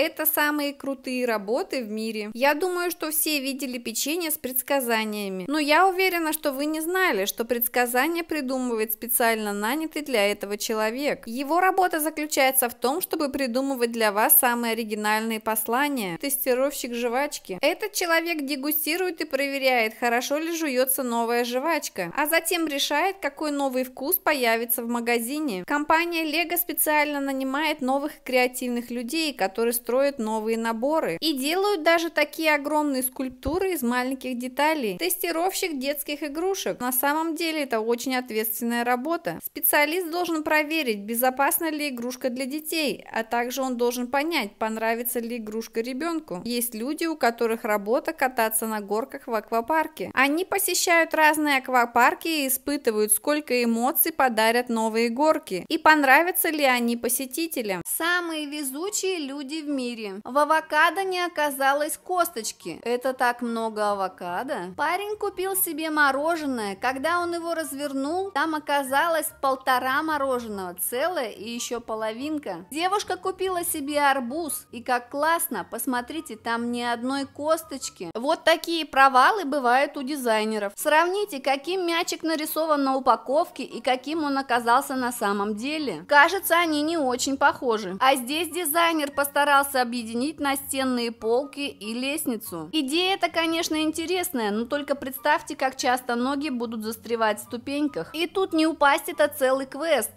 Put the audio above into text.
Это самые крутые работы в мире. Я думаю, что все видели печенье с предсказаниями. Но я уверена, что вы не знали, что предсказание придумывает специально нанятый для этого человек. Его работа заключается в том, чтобы придумывать для вас самые оригинальные послания. Тестировщик жвачки. Этот человек дегустирует и проверяет, хорошо ли жуется новая жвачка, а затем решает, какой новый вкус появится в магазине. Компания Lego специально нанимает новых креативных людей, которые строят строят новые наборы и делают даже такие огромные скульптуры из маленьких деталей. Тестировщик детских игрушек. На самом деле это очень ответственная работа. Специалист должен проверить, безопасна ли игрушка для детей, а также он должен понять, понравится ли игрушка ребенку. Есть люди, у которых работа кататься на горках в аквапарке. Они посещают разные аквапарки и испытывают, сколько эмоций подарят новые горки и понравятся ли они посетителям. Самые везучие люди в мире мире. В авокадо не оказалось косточки. Это так много авокадо. Парень купил себе мороженое. Когда он его развернул, там оказалось полтора мороженого, целое и еще половинка. Девушка купила себе арбуз. И как классно, посмотрите, там ни одной косточки. Вот такие провалы бывают у дизайнеров. Сравните, каким мячик нарисован на упаковке и каким он оказался на самом деле. Кажется, они не очень похожи. А здесь дизайнер постарался пытался объединить настенные полки и лестницу. Идея эта, конечно, интересная, но только представьте, как часто ноги будут застревать в ступеньках. И тут не упасть это целый квест.